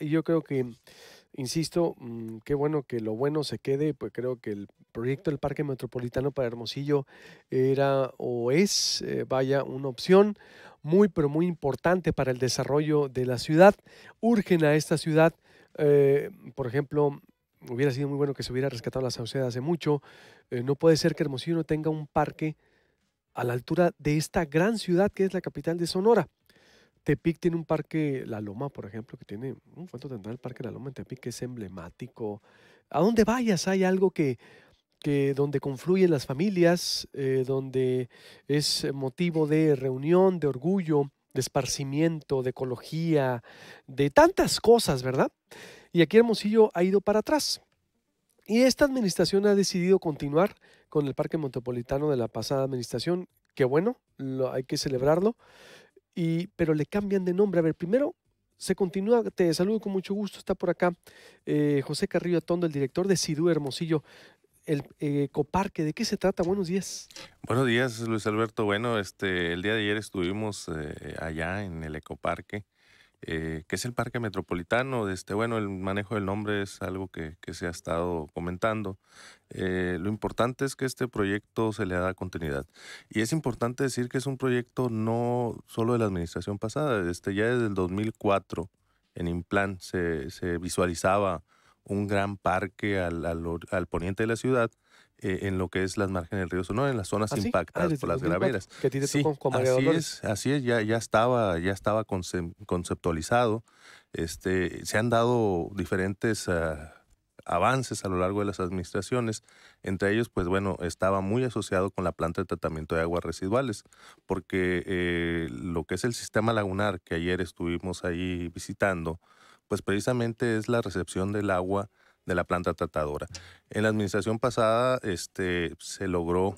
yo creo que, insisto, mm, qué bueno que lo bueno se quede, pues creo que el proyecto del Parque Metropolitano para Hermosillo era o es, eh, vaya, una opción muy, pero muy importante para el desarrollo de la ciudad. Urgen a esta ciudad, eh, por ejemplo, hubiera sido muy bueno que se hubiera rescatado la Sauceda hace mucho. Eh, no puede ser que Hermosillo no tenga un parque a la altura de esta gran ciudad que es la capital de Sonora. Tepic tiene un parque, La Loma, por ejemplo, que tiene, mm, ¿cuánto tendrá el parque La Loma en Tepic? Que es emblemático. A donde vayas hay algo que, que donde confluyen las familias, eh, donde es motivo de reunión, de orgullo, de esparcimiento, de ecología, de tantas cosas, ¿verdad? Y aquí Hermosillo ha ido para atrás. Y esta administración ha decidido continuar con el Parque Metropolitano de la pasada administración. Qué bueno, lo, hay que celebrarlo y, pero le cambian de nombre. A ver, primero se continúa, te saludo con mucho gusto, está por acá eh, José Carrillo Atondo, el director de Sidú Hermosillo, el Ecoparque. Eh, ¿De qué se trata? Buenos días. Buenos días, Luis Alberto. Bueno, este, el día de ayer estuvimos eh, allá en el Ecoparque eh, que es el Parque Metropolitano. Este, bueno, el manejo del nombre es algo que, se ha estado comentando. Eh, lo importante es que este proyecto se le da continuidad. Y es importante decir que es un proyecto no solo de la administración pasada, este, ya desde el 2004 en Implan se, se visualizaba un gran parque al, al poniente de la ciudad eh, en lo que es las márgenes del río Sonora, en las zonas ¿Ah, ah, impactadas por las graveras. sí, así es, así es, ya, estaba, ya estaba conceptualizado. Este, se han dado diferentes ah, avances a lo largo de las administraciones. Entre ellos, pues bueno, estaba muy asociado con la planta de tratamiento de aguas residuales, porque eh, lo que es el sistema lagunar que ayer estuvimos ahí visitando, pues precisamente es la recepción del agua de la planta tratadora. En la administración pasada este, se logró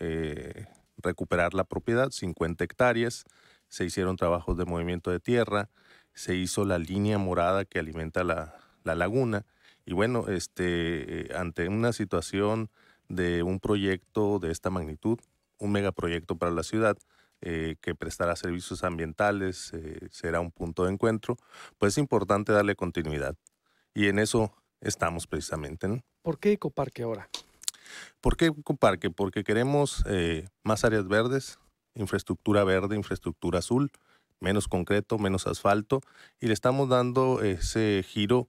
eh, recuperar la propiedad, 50 hectáreas, se hicieron trabajos de movimiento de tierra, se hizo la línea morada que alimenta la, laguna y bueno, este, eh, ante una situación de un proyecto de esta magnitud, un megaproyecto para la ciudad, eh, que prestará servicios ambientales, será un punto de encuentro, pues es importante darle continuidad. Y en eso estamos precisamente. en... ¿Por qué Ecoparque ahora? ¿Por qué Ecoparque? Porque queremos eh, más áreas verdes, infraestructura verde, infraestructura azul, menos concreto, menos asfalto, y le estamos dando ese giro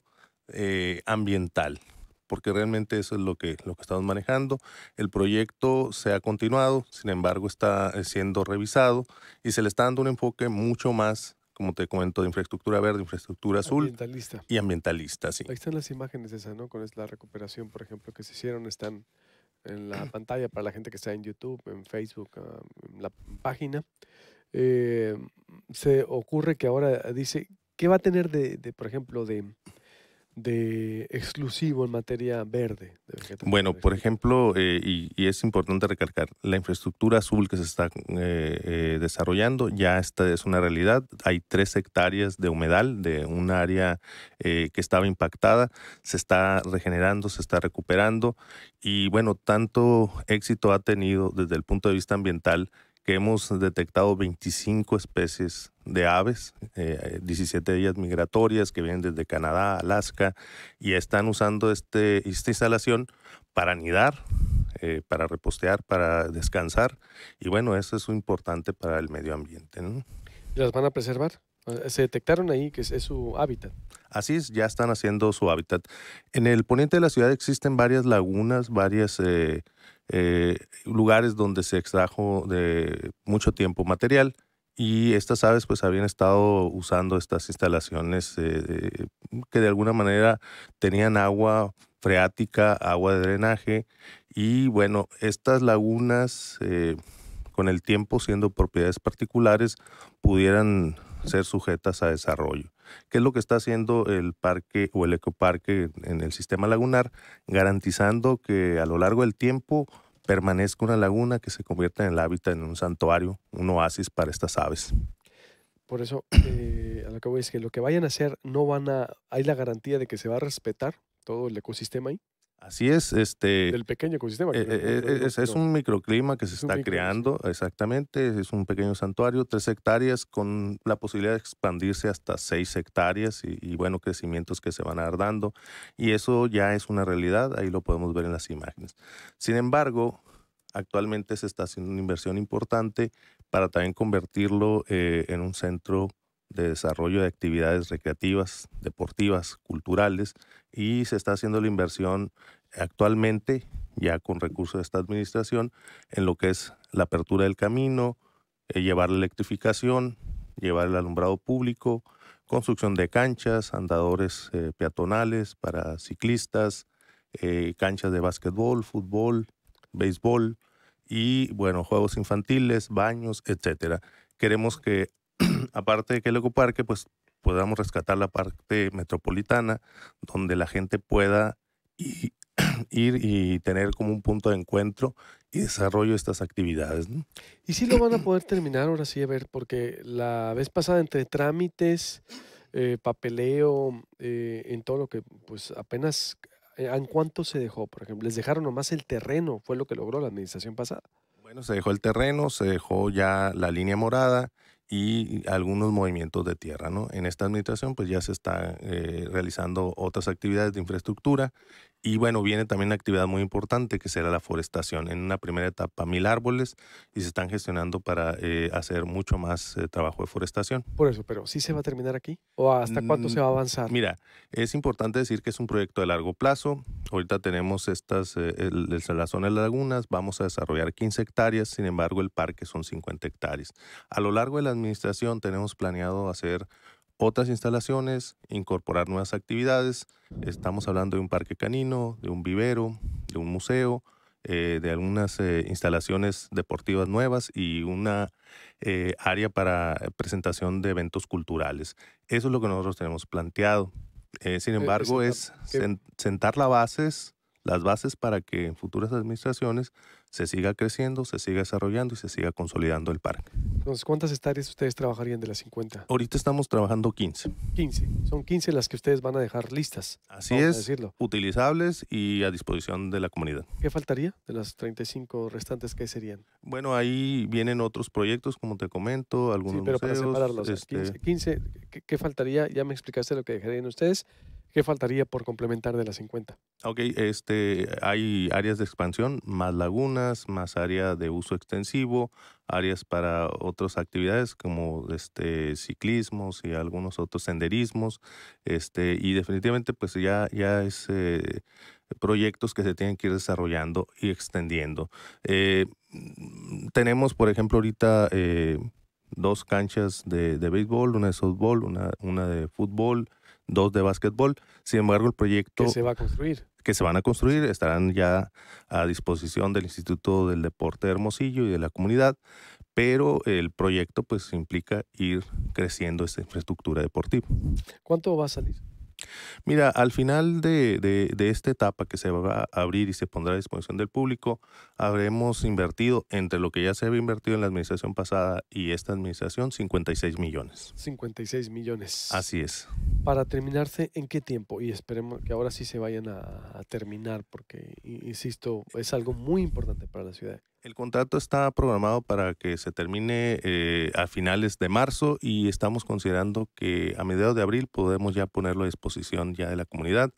eh, ambiental porque realmente eso es lo que, lo que estamos manejando. El proyecto se ha continuado, sin embargo está eh, siendo revisado y se le está dando un enfoque mucho más como te comento, de infraestructura verde, infraestructura azul. Ambientalista. Y ambientalista, sí. Ahí están las imágenes esa ¿no? Con la recuperación, por ejemplo, que se hicieron, están en la pantalla para la gente que está en YouTube, en Facebook, en la página. Eh, se ocurre que ahora dice, ¿qué va a tener de por ejemplo, de de exclusivo en materia verde. De bueno, por ejemplo, eh, y, es importante recalcar, la infraestructura azul que se está eh, eh, desarrollando ya esta es una realidad. Hay tres hectáreas de humedal de un área que estaba impactada, se está regenerando, se está recuperando y bueno, tanto éxito ha tenido desde el punto de vista ambiental que hemos detectado 25 especies de aves, 17 eh, de ellas migratorias que vienen desde Canadá, Alaska, y están usando este, esta instalación para nidar, eh, para repostear, para descansar, y bueno, eso es importante para el medio ambiente. ¿Las van a preservar? Se detectaron ahí que es, su hábitat. Así es, ya están haciendo su hábitat. En el poniente de la ciudad existen varias lagunas, varias... Eh, eh, lugares donde se extrajo de mucho tiempo material y estas aves pues habían estado usando estas instalaciones eh, eh, que de alguna manera tenían agua freática, agua de drenaje y bueno, estas lagunas con el tiempo siendo propiedades particulares pudieran ser sujetas a desarrollo. ¿Qué es lo que está haciendo el parque o el ecoparque en el sistema lagunar? Garantizando que a lo largo del tiempo permanezca una laguna que se convierta en el hábitat, en un santuario, un oasis para estas aves. Por eso, eh, a lo que voy es que lo que vayan a hacer, no van a, hay la garantía de que se va a respetar todo el ecosistema ahí. Así es, este. El pequeño ecosistema. Eh, eh, eh, es, un microclima que se está creando, exactamente. Es un pequeño santuario, tres hectáreas, con la posibilidad de expandirse hasta seis hectáreas y, bueno, crecimientos que se van a dar dando. Y eso ya es una realidad, ahí lo podemos ver en las imágenes. Sin embargo, actualmente se está haciendo una inversión importante para también convertirlo en un centro de desarrollo de actividades recreativas, deportivas, culturales, y se está haciendo la inversión actualmente, ya con recursos de esta administración, en lo que es la apertura del camino, eh, llevar la electrificación, llevar el alumbrado público, construcción de canchas, andadores eh, peatonales para ciclistas, eh, canchas de básquetbol, fútbol, béisbol y, bueno, juegos infantiles, baños, etcétera. Queremos que aparte de que el Parque, pues podamos rescatar la parte metropolitana, donde la gente pueda ir y tener como un punto de encuentro y desarrollo de estas actividades. ¿Y si lo van a poder terminar ahora sí? A ver, porque la vez pasada entre trámites, eh, papeleo, eh, en todo lo que, pues apenas, eh, ¿en cuánto se dejó? Por ejemplo, les dejaron nomás el terreno, fue lo que logró la administración pasada. Bueno, se dejó el terreno, se dejó ya la línea morada, y algunos movimientos de tierra. ¿no? En esta administración pues ya se están eh, realizando otras actividades de infraestructura y bueno, viene también una actividad muy importante que será la forestación. En una primera etapa, mil árboles y se están gestionando para eh, hacer mucho más eh, trabajo de forestación. Por eso, pero ¿sí se va a terminar aquí? ¿O hasta cuánto se mm, va a avanzar? Mira, es importante decir que es un proyecto de largo plazo. Ahorita tenemos estas, eh, el, de lagunas, vamos a desarrollar 15 hectáreas, sin embargo, el parque son 50 hectáreas. A lo largo de la administración tenemos planeado hacer otras instalaciones, incorporar nuevas actividades. Estamos hablando de un parque canino, de un vivero, de un museo, eh, de algunas eh, instalaciones deportivas nuevas y una eh, área para presentación de eventos culturales. Eso es lo que nosotros tenemos planteado. sin embargo, es sentar las bases las bases para que en futuras administraciones se siga creciendo, se siga desarrollando y se siga consolidando el parque. Entonces, ¿cuántas hectáreas ustedes trabajarían de las 50? Ahorita estamos trabajando 15. 15. Son 15 las que ustedes van a dejar listas. Así es, decirlo. utilizables y a disposición de la comunidad. ¿Qué faltaría de las 35 restantes que serían? Bueno, ahí vienen otros proyectos, como te comento, algunos sí, pero para separarlos, este... 15, 15 ¿qué, faltaría? Ya me explicaste lo que dejarían ustedes. ¿Qué faltaría por complementar de las 50? Ok, este, hay áreas de expansión, más lagunas, más área de uso extensivo, áreas para otras actividades como este, ciclismos y algunos otros senderismos. Este, y definitivamente pues ya, ya es eh, proyectos que se tienen que ir desarrollando y extendiendo. Eh, mm, tenemos, por ejemplo, ahorita... Eh, dos canchas de, béisbol, una de softball, una, una de fútbol, dos de básquetbol. Sin embargo, el proyecto... Que se va a construir. Que se van a construir, estarán ya a disposición del Instituto del Deporte Hermosillo y de la comunidad, pero el proyecto pues implica ir creciendo esta infraestructura deportiva. ¿Cuánto va a salir? Mira, al final de, esta etapa que se va a abrir y se pondrá a disposición del público, habremos invertido entre lo que ya se había invertido en la administración pasada y esta administración, 56 millones. 56 millones. Así es. Para terminarse, ¿en qué tiempo? Y esperemos que ahora sí se vayan a, a terminar, porque, insisto, es algo muy importante para la ciudad. El contrato está programado para que se termine eh, a finales de marzo y estamos considerando que a mediados de abril podemos ya ponerlo a disposición ya de la comunidad.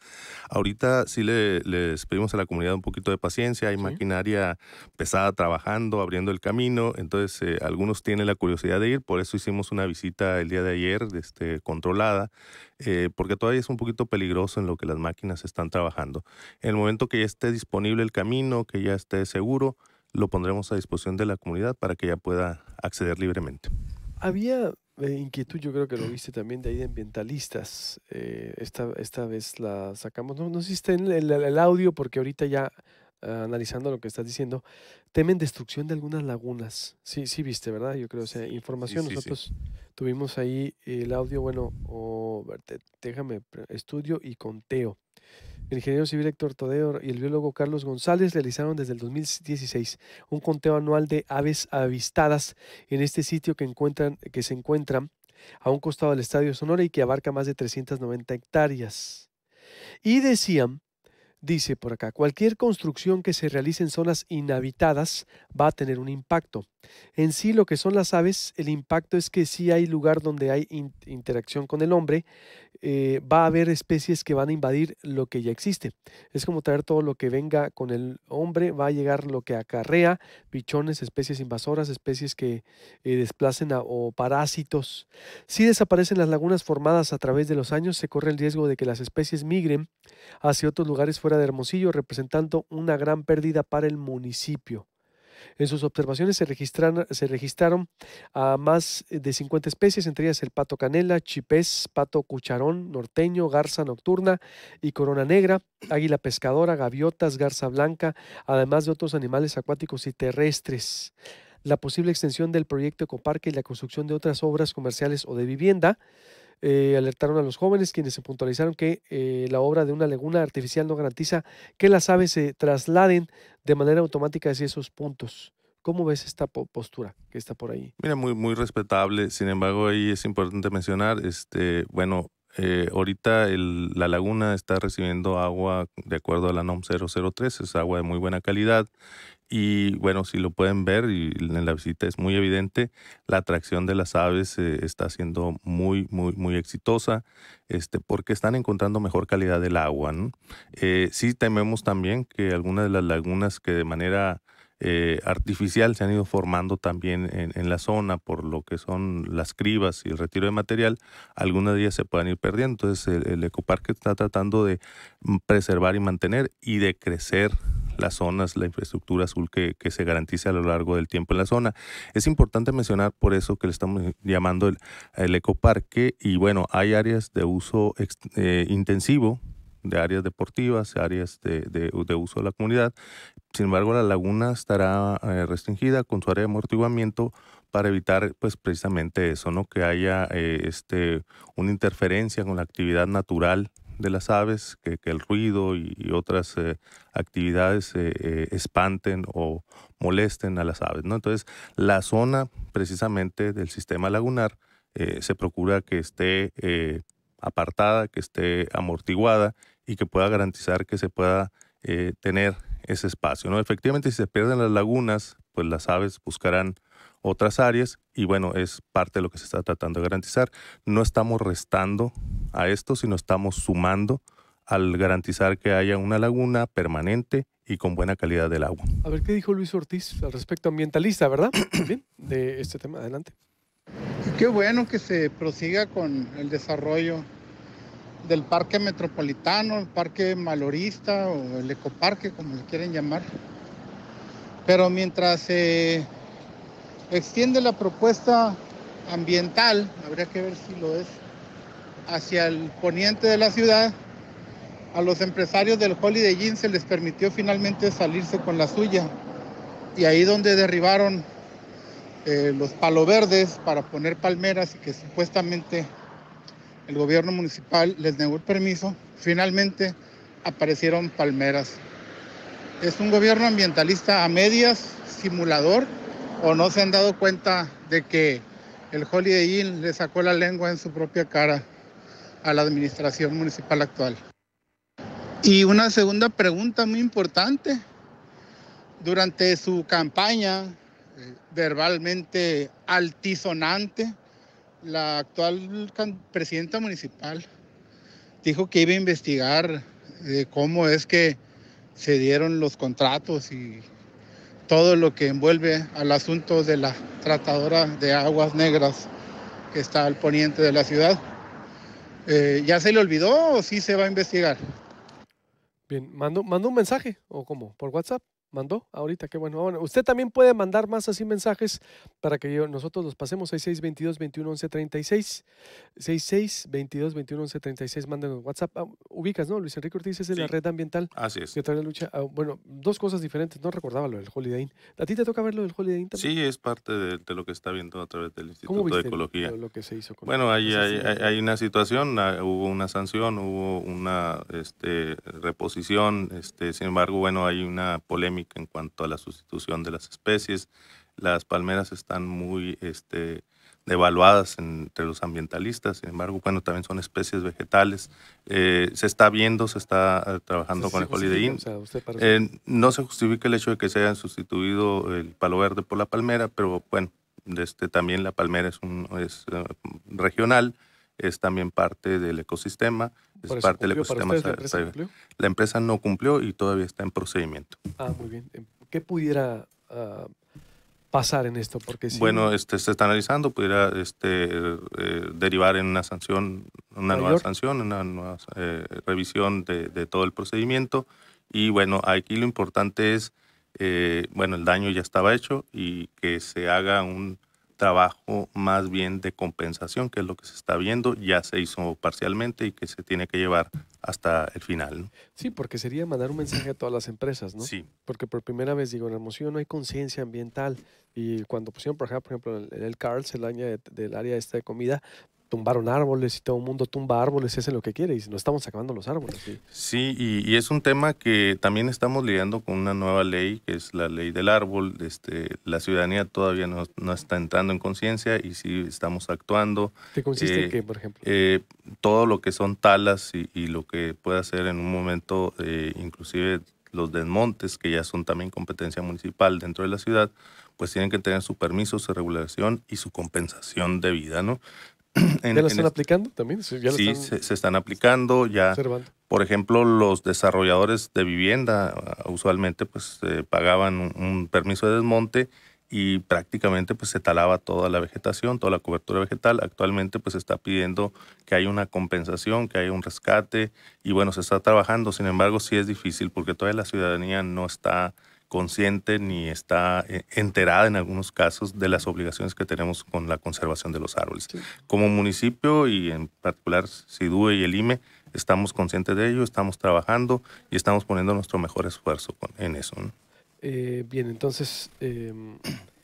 Ahorita sí le, les pedimos a la comunidad un poquito de paciencia, hay maquinaria pesada trabajando, abriendo el camino, entonces eh, algunos tienen la curiosidad de ir, por eso hicimos una visita el día de ayer este, controlada, eh, porque todavía es un poquito peligroso en lo que las máquinas están trabajando. En el momento que ya esté disponible el camino, que ya esté seguro, lo pondremos a disposición de la comunidad para que ella pueda acceder libremente. Había eh, inquietud, yo creo que lo viste también de ahí de ambientalistas. Eh, esta, esta vez la sacamos. No, no hiciste el, el, audio porque ahorita ya eh, analizando lo que estás diciendo, temen destrucción de algunas lagunas. Sí, sí viste, ¿verdad? Yo creo, o sea, información. Nosotros tuvimos ahí el audio, bueno, oh, déjame, estudio y conteo. El ingeniero civil Héctor Tadeo y el biólogo Carlos González realizaron desde el 2016 un conteo anual de aves avistadas en este sitio que, encuentran, que se encuentra a un costado del Estadio Sonora y que abarca más de 390 hectáreas. Y decían, dice por acá, cualquier construcción que se realice en zonas inhabitadas va a tener un impacto. En sí, lo que son las aves, el impacto es que sí hay lugar donde hay interacción con el hombre, eh, va a haber especies que van a invadir lo que ya existe. Es como traer todo lo que venga con el hombre, va a llegar lo que acarrea, bichones, especies invasoras, especies que eh, desplacen o parásitos. Si desaparecen las lagunas formadas a través de los años, se corre el riesgo de que las especies migren hacia otros lugares fuera de Hermosillo, representando una gran pérdida para el municipio. En sus observaciones se, registraron a más de 50 especies, entre ellas el pato canela, chipés, pato cucharón, norteño, garza nocturna y corona negra, águila pescadora, gaviotas, garza blanca, además de otros animales acuáticos y terrestres la posible extensión del proyecto Ecoparque y la construcción de otras obras comerciales o de vivienda. Eh, alertaron a los jóvenes quienes se puntualizaron que eh, la obra de una laguna artificial no garantiza que las aves se trasladen de manera automática hacia esos puntos. ¿Cómo ves esta postura que está por ahí? Mira, muy, muy respetable. Sin embargo, ahí es importante mencionar, este, bueno, eh, ahorita la laguna está recibiendo agua de acuerdo a la NOM 003, es agua de muy buena calidad. Y bueno, si lo pueden ver y en la visita es muy evidente, la atracción de las aves eh, está siendo muy, muy, muy exitosa este, porque están encontrando mejor calidad del agua. ¿no? Eh, sí tememos también que algunas de las lagunas que de manera eh, artificial se han ido formando también en, la zona por lo que son las cribas y el retiro de material, algunas días se pueden ir perdiendo. Entonces el, ecoparque está tratando de mm, preservar y mantener y de crecer las zonas, la infraestructura azul que, se garantice a lo largo del tiempo en la zona. Es importante mencionar por eso que le estamos llamando el, ecoparque y bueno, hay áreas de uso eh, intensivo de áreas deportivas, áreas de, uso de la comunidad. Sin embargo, la laguna estará eh, restringida con su área de amortiguamiento para evitar pues precisamente eso, ¿no? Que haya eh, este, una interferencia con la actividad natural de las aves, que, el ruido y, otras eh, actividades espanten o molesten a las aves, ¿no? Entonces, la zona precisamente del sistema lagunar se procura que esté apartada, que esté amortiguada y que pueda garantizar que se pueda eh, tener ese espacio. ¿no? Efectivamente, si se pierden las lagunas, pues las aves buscarán otras áreas y bueno, es parte de lo que se está tratando de garantizar. No estamos restando a esto, sino estamos sumando al garantizar que haya una laguna permanente y con buena calidad del agua. A ver qué dijo Luis Ortiz al respecto ambientalista, ¿verdad? de este tema. Adelante. Qué bueno que se prosiga con el desarrollo del parque metropolitano, el parque malorista o el ecoparque, como le quieren llamar. Pero mientras se eh, extiende la propuesta ambiental, habría que ver si lo es, hacia el poniente de la ciudad, a los empresarios del Holiday Inn se les permitió finalmente salirse con la suya. Y ahí donde derribaron eh, los palo verdes para poner palmeras y que supuestamente el gobierno municipal les negó el permiso, finalmente aparecieron palmeras. Es un gobierno ambientalista a medias, simulador, o no se han dado cuenta de que el Holiday Inn le sacó la lengua en su propia cara a la administración municipal actual. Y una segunda pregunta muy importante. Durante su campaña eh, verbalmente altisonante, la actual presidenta municipal dijo que iba a investigar de eh, cómo es que se dieron los contratos y todo lo que envuelve al asunto de la tratadora de aguas negras que está al poniente de la ciudad. Eh, ¿Ya se le olvidó o sí se va a investigar? Bien, ¿mando, mando un mensaje o cómo? ¿Por WhatsApp? mandó ahorita, qué ah, bueno. Usted también puede mandar más así mensajes para que nosotros los pasemos. 6622 21 11 36. 6622 21 11 36. Mándenos WhatsApp. Ah, ubicas, ¿no? Luis Enrique Ortiz es de la red ambiental. Así es. Que la lucha. Ah, bueno, dos cosas diferentes. No recordaba lo del Holiday Inn. ¿A ti te toca ver lo del Holiday Inn Sí, es parte de, lo que está viendo a través del Instituto de Ecología. hizo bueno, hay, hay, una situación. Hubo una sanción, hubo una este, reposición. Este, sin embargo, bueno, hay una polémica en cuanto a la sustitución de las especies. Las palmeras están muy este, devaluadas entre los ambientalistas, sin embargo, bueno, también son especies vegetales. Eh, se está viendo, se está eh, trabajando con el Holiday eh, no se justifica el hecho de que se hayan sustituido el palo verde por la palmera, pero bueno, este, también la palmera es, regional es también parte del ecosistema, es parte del ecosistema. la, empresa la, empresa no cumplió y todavía está en procedimiento. Ah, muy bien. Em, ¿Qué pudiera ah, pasar en esto? Porque bueno, este, se está analizando, pudiera este, eh, derivar en una sanción, una nueva sanción, una nueva eh, revisión de, todo el procedimiento. Y bueno, aquí lo importante es, eh, bueno, el daño ya estaba hecho y que se haga un trabajo más bien de compensación, que es lo que se está viendo, ya se hizo parcialmente y que se tiene que llevar hasta el final. Sí, porque sería mandar un mensaje a todas las empresas, ¿no? Sí. Porque por primera vez, digo, en Hermosillo no hay conciencia ambiental y cuando pusieron, por ejemplo, en ejemplo el, el CARL, el área del área esta de comida, tumbaron árboles y todo el mundo tumba árboles es lo que quiere y no estamos acabando los árboles. Sí, y, es un tema que también estamos lidiando con una nueva ley, que es la ley del árbol. Este, la ciudadanía todavía no, no está entrando en conciencia y sí estamos actuando. ¿Qué consiste que en eh, qué, por ejemplo? Eh, todo lo que son talas y, lo que puede hacer en un momento, eh, inclusive los desmontes, que ya son también competencia municipal dentro de la ciudad, pues tienen que tener su permiso, su regulación y su compensación debida, ¿no? ¿Ya lo están aplicando también? sí, Se, están aplicando ya. Por ejemplo, los desarrolladores de vivienda ah, usualmente pues eh, pagaban un, permiso de desmonte y prácticamente pues se talaba toda la vegetación, toda la cobertura vegetal. Actualmente pues se está pidiendo que haya una compensación, que haya un rescate y bueno, se está trabajando. Sin embargo, sí es difícil porque todavía la ciudadanía no está consciente ni está eh, enterada en algunos casos de las obligaciones que tenemos con la conservación de los árboles. Como municipio y en particular SIDUE y el IME, estamos conscientes de ello, estamos trabajando y estamos poniendo nuestro mejor esfuerzo en eso. Eh, bien, entonces, em,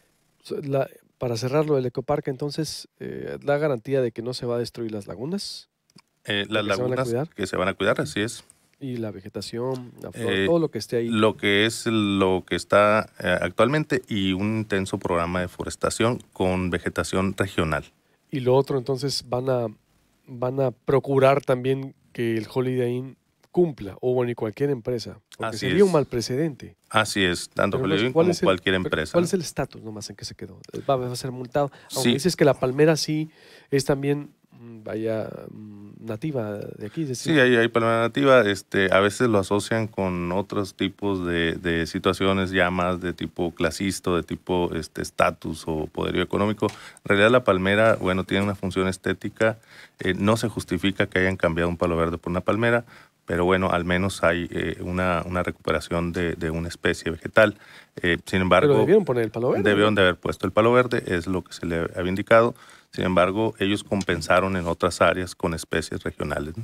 la, para cerrarlo del ecoparque, entonces, ¿la eh, garantía de que no se va a destruir las lagunas? las lagunas que se van a cuidar, así es. Y la vegetación, la flor, eh, todo lo que esté ahí. Lo que es lo que está eh, actualmente y un intenso programa de forestación con vegetación regional. Y lo otro, entonces, van a, van a procurar también que el Holiday Inn cumpla, o bueno, y cualquier empresa. Porque sería un mal precedente. Así es, tanto Holiday Inn como cualquier empresa. ¿Cuál es el estatus nomás en que se quedó? ¿Va a ser multado? Aunque dices que la palmera sí es también vaya mm, nativa de aquí. Sí, hay, hay palmera nativa. Este, a veces lo asocian con otros tipos de, de situaciones ya más de tipo clasisto, de tipo este, estatus o poderío económico. En realidad la palmera, bueno, tiene una función estética. Eh, no se justifica que hayan cambiado un palo verde por una palmera pero bueno, al menos hay eh, una, una, recuperación de, de, una especie vegetal. Eh, sin embargo... Pero debieron poner el palo verde. Debieron de haber puesto el palo verde, es lo que se le había indicado. Sin embargo, ellos compensaron en otras áreas con especies regionales.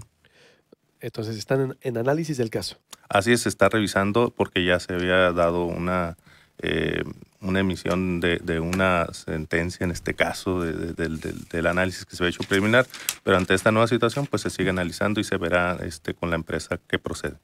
Entonces están en, análisis del caso. Así es, se está revisando porque ya se había dado una... Eh, una emisión de, una sentencia, en este caso, del análisis que se ha hecho preliminar, pero ante esta nueva situación, pues se sigue analizando y se verá este, con la empresa que procede.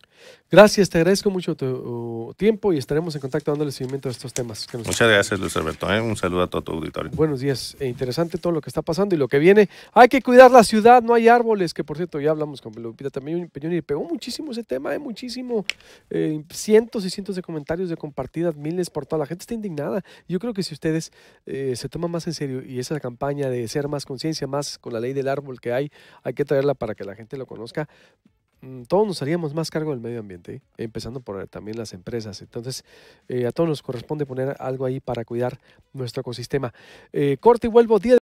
Gracias, te agradezco mucho tu uh, tiempo y estaremos en contacto dándole seguimiento a estos temas. Muchas gracias, Luis Alberto. ¿eh? Un saludo a todo tu auditorio. Buenos días. E interesante todo lo que está pasando y lo que viene. Hay que cuidar la ciudad, no hay árboles, que por cierto ya hablamos con Lupita también, Peñón, y pegó muchísimo ese tema, hay ¿eh? muchísimo. Eh, cientos y cientos de comentarios, de compartidas, miles por toda la gente está indignada nada. Yo creo que si ustedes eh, se toman más en serio y esa campaña de ser más conciencia, más con la ley del árbol que hay, hay que traerla para que la gente lo conozca, mm, todos nos haríamos más cargo del medio ambiente, ¿eh? empezando por también las empresas. Entonces, eh, a todos nos corresponde poner algo ahí para cuidar nuestro ecosistema. corte y vuelvo,